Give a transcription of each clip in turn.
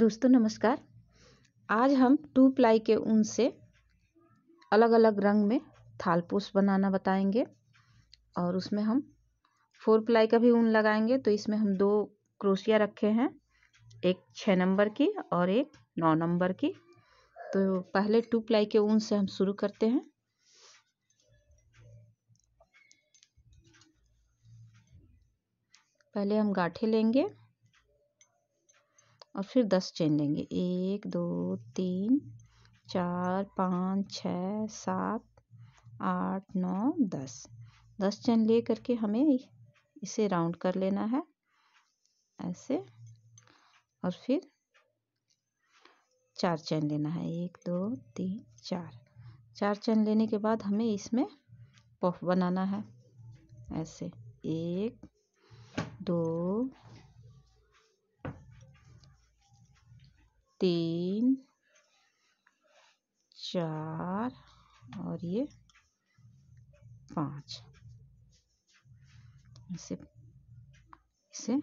दोस्तों नमस्कार आज हम टू प्लाई के ऊन से अलग अलग रंग में थालपोस बनाना बताएंगे और उसमें हम फोर प्लाई का भी ऊन लगाएंगे तो इसमें हम दो क्रोशिया रखे हैं एक छः नंबर की और एक नौ नंबर की तो पहले टू प्लाई के ऊन से हम शुरू करते हैं पहले हम गाठे लेंगे और फिर दस चेन लेंगे एक दो तीन चार पाँच छ सात आठ नौ दस दस चेन ले करके हमें इसे राउंड कर लेना है ऐसे और फिर चार चैन लेना है एक दो तीन चार चार चैन लेने के बाद हमें इसमें पफ बनाना है ऐसे एक दो तीन चार और ये पाँच इसे इसे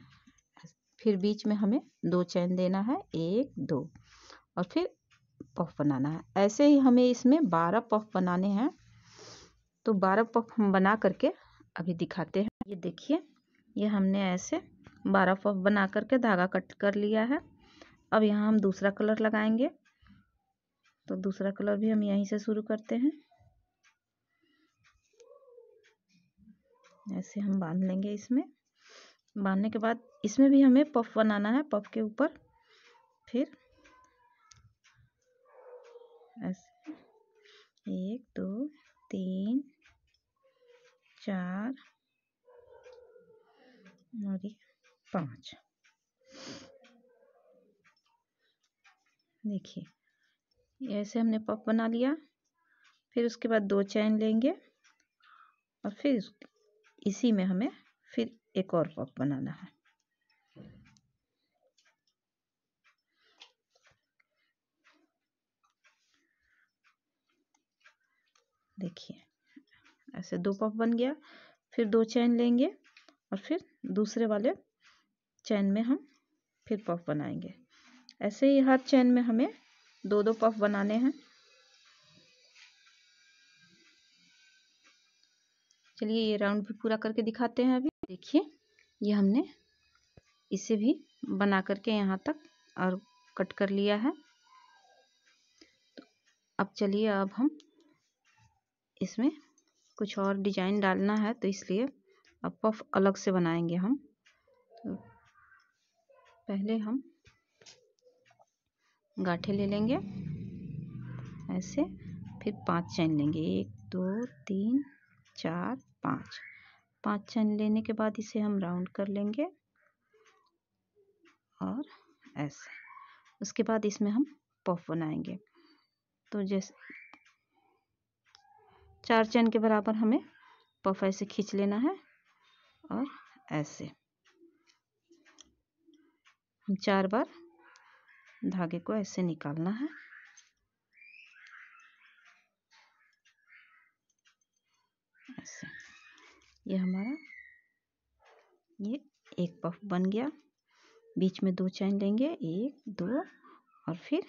फिर बीच में हमें दो चैन देना है एक दो और फिर पफ बनाना है ऐसे ही हमें इसमें बारह पफ बनाने हैं तो बारह पफ हम बना करके अभी दिखाते हैं ये देखिए ये हमने ऐसे बारह पफ बना करके धागा कट कर लिया है अब यहाँ हम दूसरा कलर लगाएंगे तो दूसरा कलर भी हम यहीं से शुरू करते हैं ऐसे हम बांध लेंगे इसमें बांधने के बाद इसमें भी हमें पफ बनाना है पफ के ऊपर फिर ऐसे एक दो तीन चार और पाँच देखिए ऐसे हमने पफ बना लिया फिर उसके बाद दो चैन लेंगे और फिर इसी में हमें फिर एक और पफ बनाना है देखिए ऐसे दो पफ बन गया फिर दो चैन लेंगे और फिर दूसरे वाले चैन में हम फिर पफ बनाएंगे ऐसे ही हर चैन में हमें दो दो पफ बनाने हैं चलिए ये राउंड भी पूरा करके दिखाते हैं अभी देखिए ये हमने इसे भी बना करके यहाँ तक और कट कर लिया है तो अब चलिए अब हम इसमें कुछ और डिजाइन डालना है तो इसलिए अब पफ अलग से बनाएंगे हम तो पहले हम गाठे ले लेंगे ऐसे फिर पांच चैन लेंगे एक दो तीन चार पाँच पांच चैन लेने के बाद इसे हम राउंड कर लेंगे और ऐसे उसके बाद इसमें हम पफ बनाएंगे तो जैसे चार चैन के बराबर हमें पफ ऐसे खींच लेना है और ऐसे हम चार बार धागे को ऐसे निकालना है ऐसे ये हमारा ये एक पफ बन गया बीच में दो चैन लेंगे एक दो और फिर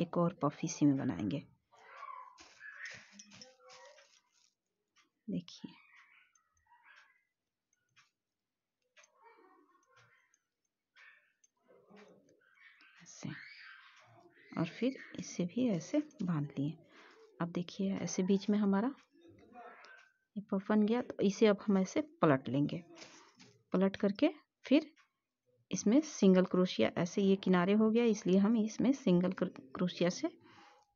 एक और पफ इसी में बनाएंगे देखिए और फिर इसे भी ऐसे बांध लिए अब देखिए ऐसे बीच में हमारा ये पफन गया तो इसे अब हम ऐसे पलट लेंगे पलट करके फिर इसमें सिंगल क्रोशिया ऐसे ये किनारे हो गया इसलिए हम इसमें सिंगल क्रोशिया से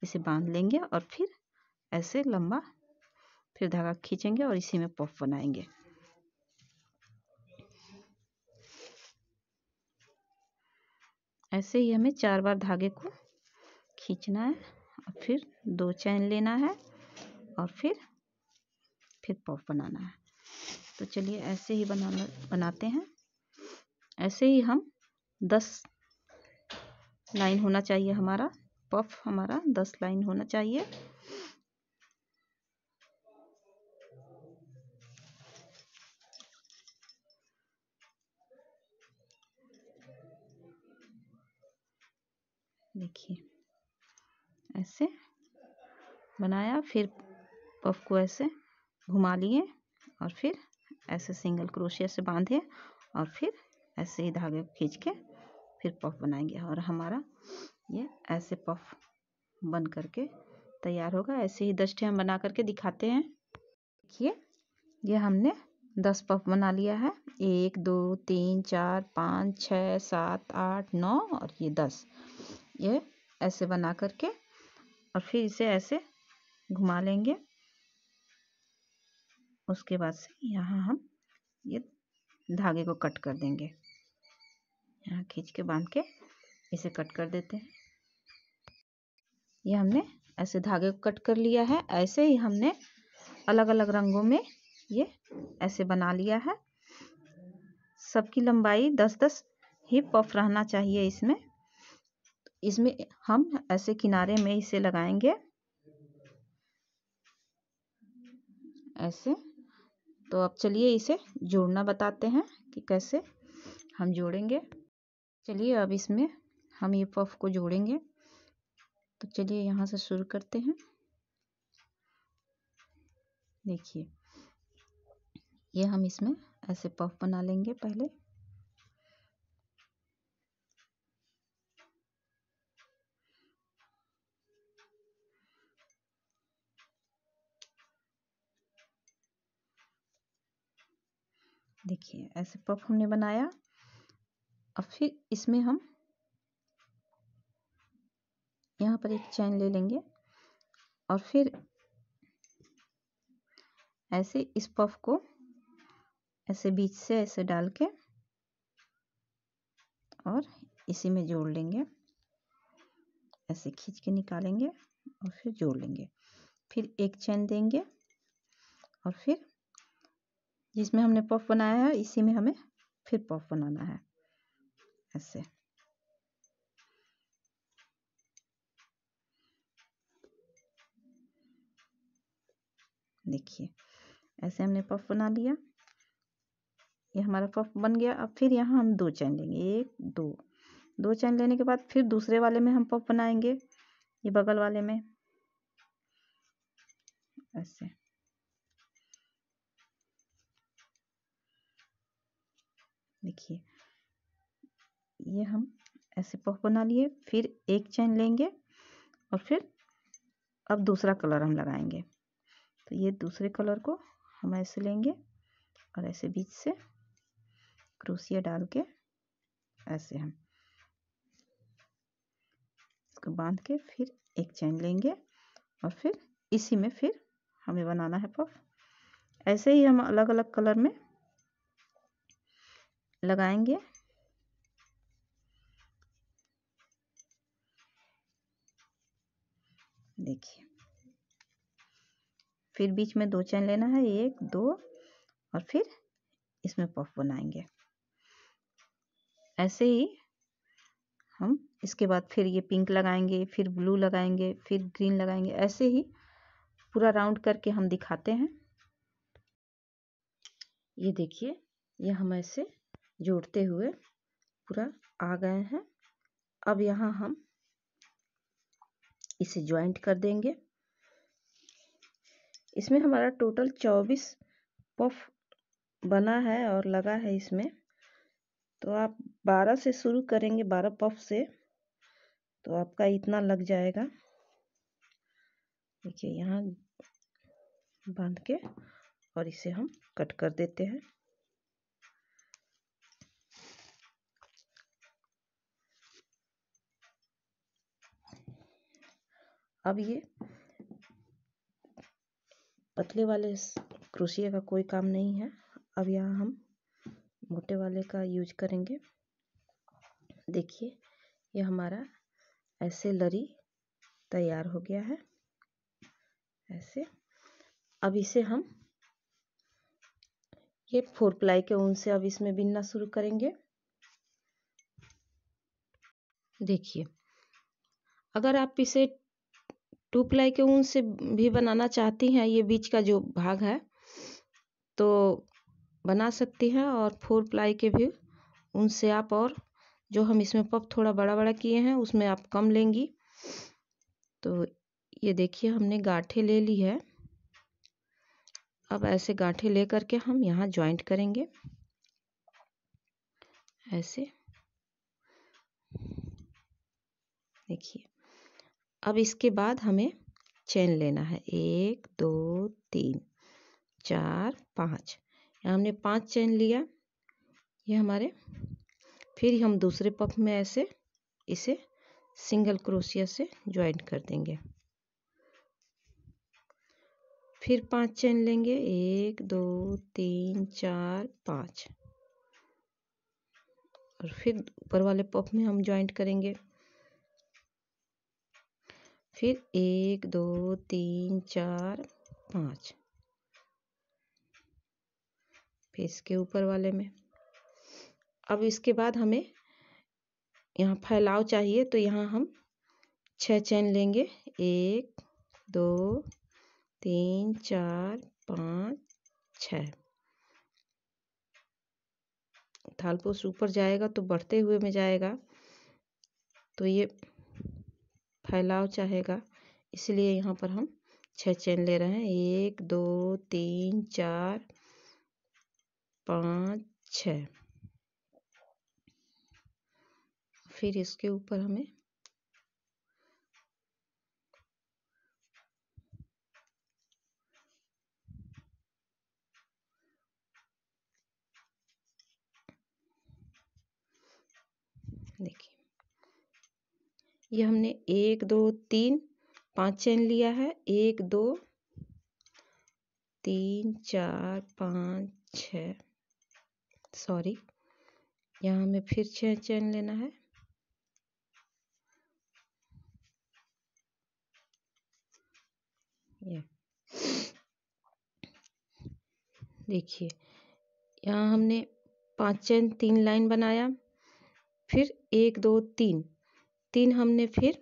इसे बांध लेंगे और फिर ऐसे लंबा फिर धागा खींचेंगे और इसी में पफ बनाएंगे ऐसे ही हमें चार बार धागे को खींचना है और फिर दो चैन लेना है और फिर फिर पॉप बनाना है तो चलिए ऐसे ही बनाना बनाते हैं ऐसे ही हम दस लाइन होना चाहिए हमारा पफ हमारा दस लाइन होना चाहिए देखिए ऐसे बनाया फिर पफ को ऐसे घुमा लिए और फिर ऐसे सिंगल क्रोशिया से बांधे और फिर ऐसे ही धागे को खींच के फिर पफ बनाएंगे और हमारा ये ऐसे पफ बन करके तैयार होगा ऐसे ही दस हम बना करके दिखाते हैं देखिए ये हमने दस पफ बना लिया है एक दो तीन चार पाँच छः सात आठ नौ और ये दस ये ऐसे बना करके और फिर इसे ऐसे घुमा लेंगे उसके बाद से यहाँ हम ये धागे को कट कर देंगे यहाँ खींच के बांध के इसे कट कर देते हैं ये हमने ऐसे धागे को कट कर लिया है ऐसे ही हमने अलग अलग रंगों में ये ऐसे बना लिया है सबकी लंबाई दस दस ही पफ रहना चाहिए इसमें इसमें हम ऐसे किनारे में इसे लगाएंगे ऐसे तो अब चलिए इसे जोड़ना बताते हैं कि कैसे हम जोड़ेंगे चलिए अब इसमें हम ये पफ को जोड़ेंगे तो चलिए यहाँ से शुरू करते हैं देखिए ये हम इसमें ऐसे पफ बना लेंगे पहले देखिए ऐसे पफ हमने बनाया अब फिर इसमें हम यहाँ पर एक चैन ले लेंगे और फिर ऐसे इस पफ को ऐसे बीच से ऐसे डाल के और इसी में जोड़ लेंगे ऐसे खींच के निकालेंगे और फिर जोड़ लेंगे फिर एक चैन देंगे और फिर जिसमें हमने पफ बनाया है इसी में हमें फिर पफ बनाना है ऐसे देखिए ऐसे हमने पफ बना लिया ये हमारा पफ बन गया अब फिर यहाँ हम दो चैन लेंगे एक दो दो चैन लेने के बाद फिर दूसरे वाले में हम पफ बनाएंगे ये बगल वाले में ऐसे देखिए ये हम ऐसे पफ बना लिए फिर एक चैन लेंगे और फिर अब दूसरा कलर हम लगाएंगे तो ये दूसरे कलर को हम ऐसे लेंगे और ऐसे बीच से क्रोसिया डाल के ऐसे हम इसको बांध के फिर एक चैन लेंगे और फिर इसी में फिर हमें बनाना है पफ ऐसे ही हम अलग अलग कलर में लगाएंगे देखिए फिर बीच में दो चैन लेना है एक दो और फिर इसमें पफ बनाएंगे ऐसे ही हम इसके बाद फिर ये पिंक लगाएंगे फिर ब्लू लगाएंगे फिर ग्रीन लगाएंगे ऐसे ही पूरा राउंड करके हम दिखाते हैं ये देखिए ये हम ऐसे जोड़ते हुए पूरा आ गए हैं अब यहाँ हम इसे ज्वाइंट कर देंगे इसमें हमारा टोटल चौबीस पफ बना है और लगा है इसमें तो आप बारह से शुरू करेंगे बारह पफ से तो आपका इतना लग जाएगा देखिए यहाँ बांध के और इसे हम कट कर देते हैं अब ये पतले वाले क्रोशिया का कोई काम नहीं है अब यहाँ हम मोटे वाले का यूज करेंगे देखिए ये हमारा ऐसे लरी तैयार हो गया है ऐसे अब इसे हम ये फोर प्लाई के ऊन से अब इसमें बिनना शुरू करेंगे देखिए अगर आप इसे टू प्लाई के ऊन से भी बनाना चाहती हैं ये बीच का जो भाग है तो बना सकती हैं और फोर प्लाई के भी ऊन से आप और जो हम इसमें पप थोड़ा बड़ा बड़ा किए हैं उसमें आप कम लेंगी तो ये देखिए हमने गाठे ले ली है अब ऐसे गाठे ले करके हम यहाँ ज्वाइंट करेंगे ऐसे देखिए अब इसके बाद हमें चैन लेना है एक दो तीन चार पाँच हमने पांच चैन लिया ये हमारे फिर हम दूसरे पफ में ऐसे इसे सिंगल क्रोशिया से ज्वाइन कर देंगे फिर पांच चैन लेंगे एक दो तीन चार पाँच और फिर ऊपर वाले पफ में हम ज्वाइंट करेंगे फिर एक दो तीन चार पाँच फिर इसके ऊपर वाले में अब इसके बाद हमें यहाँ फैलाव चाहिए तो यहाँ हम छः चैन लेंगे एक दो तीन चार पाँच छः थालपोस ऊपर जाएगा तो बढ़ते हुए में जाएगा तो ये फैलाव चाहेगा इसलिए यहाँ पर हम छः चैन ले रहे हैं एक दो तीन चार पाँच छः फिर इसके ऊपर हमें ये हमने एक दो तीन पांच चैन लिया है एक दो तीन चार पाँच छ सॉरी यहाँ हमें फिर छः चैन लेना है देखिए यहाँ हमने पाँच चैन तीन लाइन बनाया फिर एक दो तीन तीन हमने फिर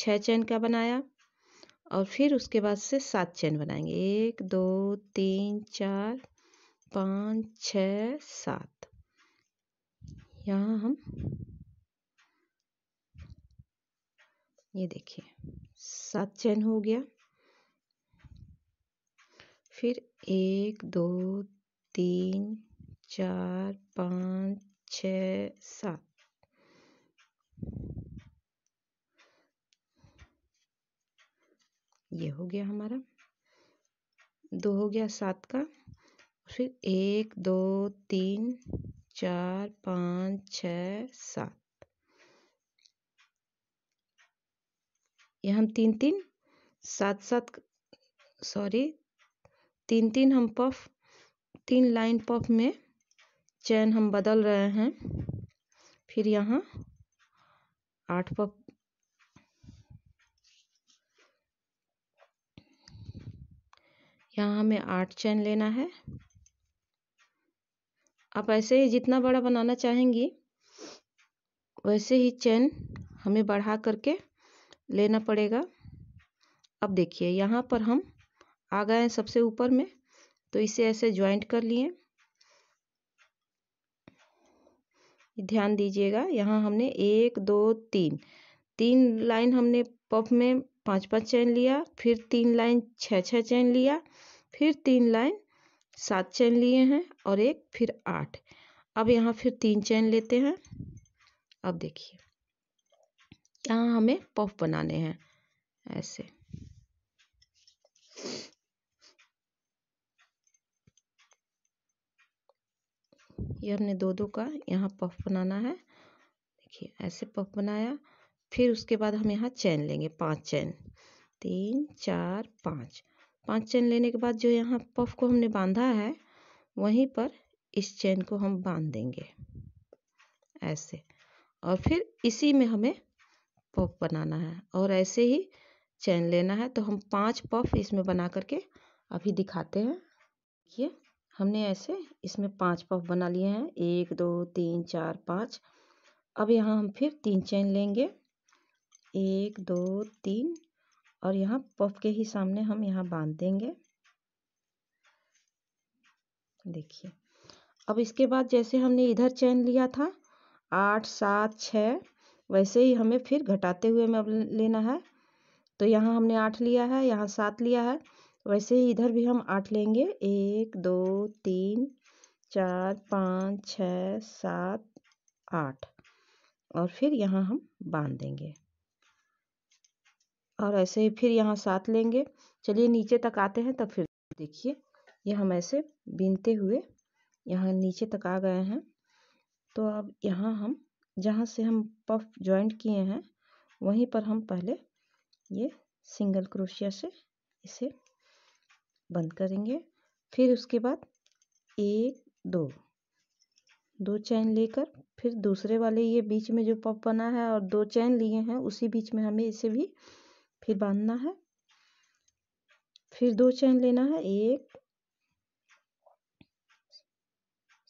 छः चैन का बनाया और फिर उसके बाद से सात चैन बनाएंगे एक दो तीन चार पाँच छ सात यहाँ हम ये देखिए सात चैन हो गया फिर एक दो तीन चार पाँच छ सात ये हो गया हमारा दो हो गया सात का फिर एक दो तीन चार पाँच छ सात ये हम तीन तीन सात सात सॉरी तीन तीन हम पफ तीन लाइन पफ में चैन हम बदल रहे हैं फिर यहाँ आठ पफ यहाँ हमें आठ चैन लेना है आप ऐसे ही जितना बड़ा बनाना चाहेंगी वैसे ही चैन हमें बढ़ा करके लेना पड़ेगा अब देखिए यहाँ पर हम आ गए हैं सबसे ऊपर में तो इसे ऐसे ज्वाइंट कर लिए ध्यान दीजिएगा यहाँ हमने एक दो तीन तीन लाइन हमने पफ में पाँच पाँच चैन लिया फिर तीन लाइन छः छः चैन लिया फिर तीन लाइन सात चैन लिए हैं और एक फिर आठ अब यहाँ फिर तीन चैन लेते हैं अब देखिए यहाँ हमें पफ बनाने हैं ऐसे ये हमने दो दो का यहाँ पफ बनाना है देखिए ऐसे पफ बनाया फिर उसके बाद हम यहाँ चैन लेंगे पाँच चैन तीन चार पाँच पाँच चैन लेने के बाद जो यहाँ पफ को हमने बांधा है वहीं पर इस चैन को हम बांध देंगे ऐसे और फिर इसी में हमें पफ बनाना है और ऐसे ही चैन लेना है तो हम पांच पफ इसमें बना करके अभी दिखाते हैं ये हमने ऐसे इसमें पांच पफ बना लिए हैं एक दो तीन चार पाँच अब यहाँ हम फिर तीन चैन लेंगे एक दो तीन और यहाँ पफ के ही सामने हम यहाँ बांध देंगे देखिए अब इसके बाद जैसे हमने इधर चैन लिया था आठ सात छः वैसे ही हमें फिर घटाते हुए में अब लेना है तो यहाँ हमने आठ लिया है यहाँ सात लिया है वैसे ही इधर भी हम आठ लेंगे एक दो तीन चार पाँच छ सात आठ और फिर यहाँ हम बांध देंगे और ऐसे ही फिर यहाँ साथ लेंगे चलिए नीचे तक आते हैं तब फिर देखिए ये हम ऐसे बीनते हुए यहाँ नीचे तक आ गए हैं तो अब यहाँ हम जहाँ से हम पफ ज्वाइंट किए हैं वहीं पर हम पहले ये सिंगल क्रोशिया से इसे बंद करेंगे फिर उसके बाद एक दो दो चैन लेकर फिर दूसरे वाले ये बीच में जो पफ बना है और दो चैन लिए हैं उसी बीच में हमें इसे भी फिर बांधना है फिर दो चैन लेना है एक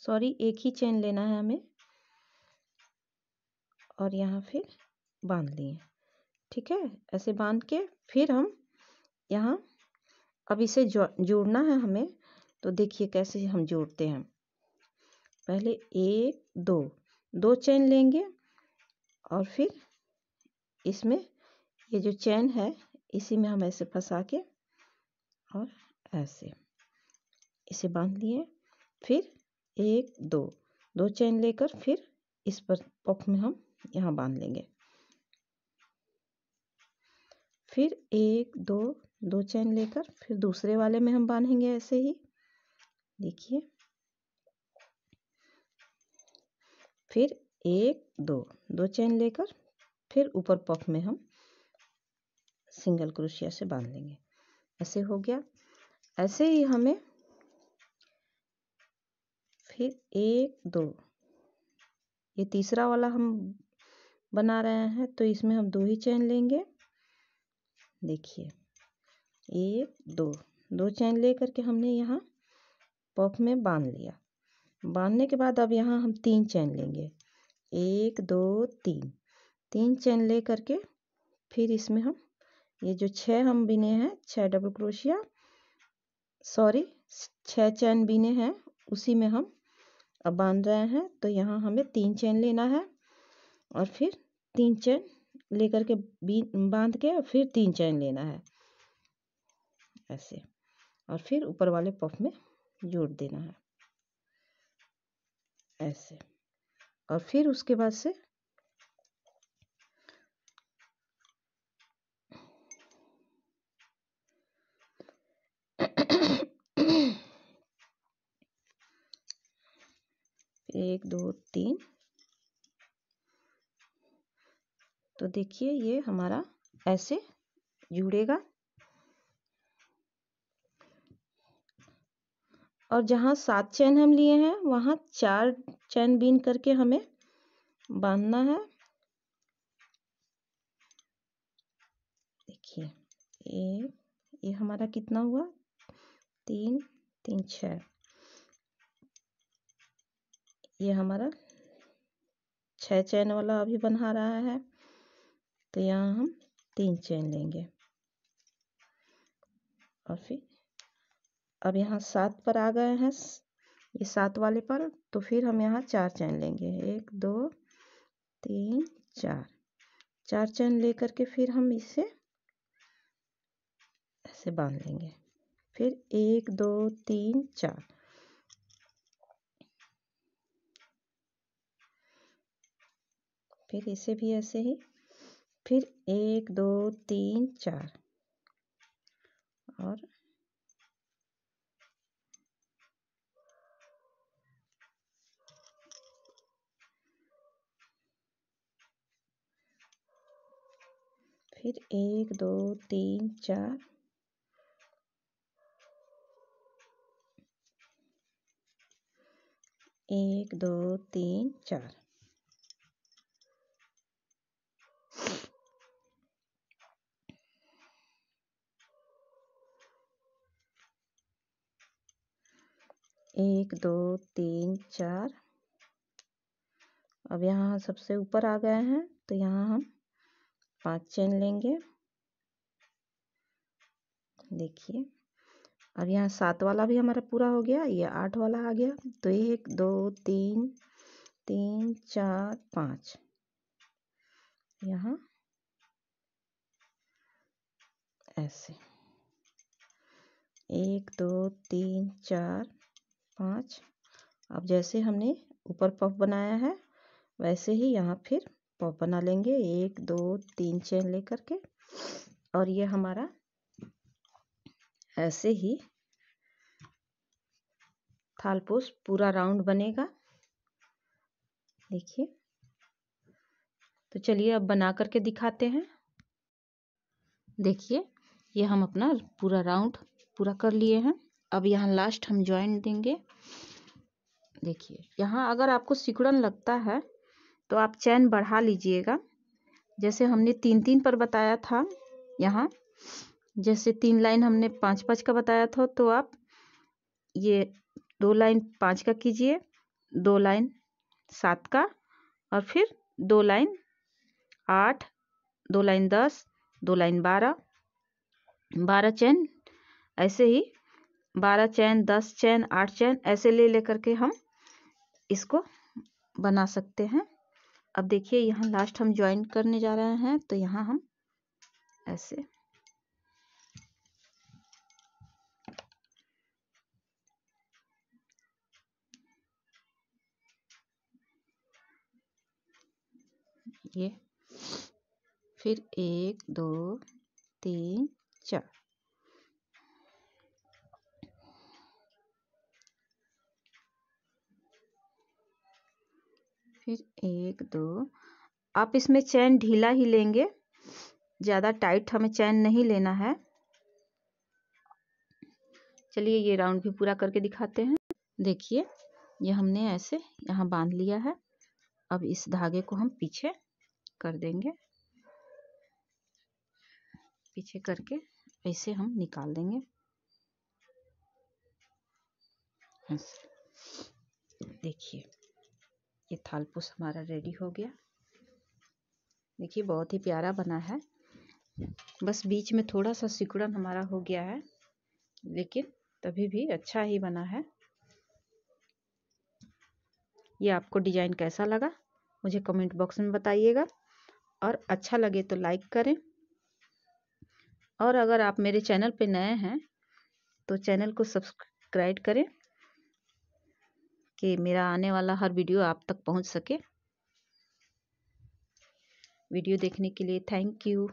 सॉरी एक ही चैन लेना है हमें और यहाँ फिर बांध लिए ठीक है ऐसे बांध के फिर हम यहाँ अब इसे जोड़ना है हमें तो देखिए कैसे हम जोड़ते हैं पहले एक दो दो चैन लेंगे और फिर इसमें ये जो चैन है इसी में हम ऐसे फंसा के और ऐसे इसे बांध लिए फिर एक दो दो चैन लेकर फिर इस पर पॉक में हम यहाँ बांध लेंगे फिर एक दो दो चैन लेकर फिर दूसरे वाले में हम बांधेंगे ऐसे ही देखिए फिर एक दो दो चैन लेकर फिर ऊपर पफ में हम सिंगल क्रोशिया से बांध लेंगे ऐसे हो गया ऐसे ही हमें फिर एक दो ये तीसरा वाला हम बना रहे हैं तो इसमें हम दो ही चैन लेंगे देखिए एक दो दो चैन ले करके हमने यहाँ पफ में बांध लिया बांधने के बाद अब यहाँ हम तीन चैन लेंगे एक दो तीन तीन चैन ले करके फिर इसमें हम ये जो छ हम बिने हैं छः डबल क्रोशिया सॉरी छ चैन बिने हैं उसी में हम अब बांध रहे हैं तो यहाँ हमें तीन चैन लेना है और फिर तीन चैन लेकर के बांध के और फिर तीन चैन लेना है ऐसे और फिर ऊपर वाले पफ में जोड़ देना है ऐसे और फिर उसके बाद से एक दो तीन तो देखिए ये हमारा ऐसे जुड़ेगा और जहाँ सात चैन हम लिए हैं वहाँ चार चैन बीन करके हमें बांधना है देखिए ये ये हमारा कितना हुआ तीन तीन छः ये हमारा छः चैन वाला अभी बना रहा है तो यहाँ हम तीन चैन लेंगे और फिर अब यहाँ सात पर आ गए हैं ये सात वाले पर तो फिर हम यहाँ चार चैन लेंगे एक दो तीन चार चार चैन लेकर के फिर हम इसे ऐसे बांध लेंगे फिर एक दो तीन चार फिर इसे भी ऐसे ही फिर एक दो तीन चार और फिर एक दो तीन चार एक दो तीन चार एक दो तीन चार अब यहाँ सबसे ऊपर आ गए हैं तो यहाँ हम पांच चेन लेंगे देखिए अब यहाँ सात वाला भी हमारा पूरा हो गया ये आठ वाला आ गया तो एक दो तीन तीन चार पाँच यहाँ ऐसे एक दो तीन चार पाँच अब जैसे हमने ऊपर पफ बनाया है वैसे ही यहाँ फिर पफ बना लेंगे एक दो तीन चेन लेकर के और ये हमारा ऐसे ही थालपोस पूरा राउंड बनेगा देखिए तो चलिए अब बना करके दिखाते हैं देखिए ये हम अपना पूरा राउंड पूरा कर लिए हैं अब यहाँ लास्ट हम ज्वाइन देंगे देखिए यहाँ अगर आपको सिकुड़न लगता है तो आप चैन बढ़ा लीजिएगा जैसे हमने तीन तीन पर बताया था यहाँ जैसे तीन लाइन हमने पाँच पाँच का बताया था तो आप ये दो लाइन पाँच का कीजिए दो लाइन सात का और फिर दो लाइन आठ दो लाइन दस दो लाइन बारह बारह चैन ऐसे ही बारह चैन दस चैन आठ चैन ऐसे ले लेकर के हम इसको बना सकते हैं अब देखिए यहाँ लास्ट हम ज्वाइन करने जा रहे हैं तो यहाँ हम ऐसे ये फिर एक दो तीन चार फिर एक दो आप इसमें चैन ढीला ही लेंगे ज़्यादा टाइट हमें चैन नहीं लेना है चलिए ये राउंड भी पूरा करके दिखाते हैं देखिए ये हमने ऐसे यहाँ बांध लिया है अब इस धागे को हम पीछे कर देंगे पीछे करके ऐसे हम निकाल देंगे देखिए ये थालपूस हमारा रेडी हो गया देखिए बहुत ही प्यारा बना है बस बीच में थोड़ा सा सिकुड़न हमारा हो गया है लेकिन तभी भी अच्छा ही बना है ये आपको डिज़ाइन कैसा लगा मुझे कमेंट बॉक्स में बताइएगा और अच्छा लगे तो लाइक करें और अगर आप मेरे चैनल पर नए हैं तो चैनल को सब्सक्राइब करें कि मेरा आने वाला हर वीडियो आप तक पहुंच सके वीडियो देखने के लिए थैंक यू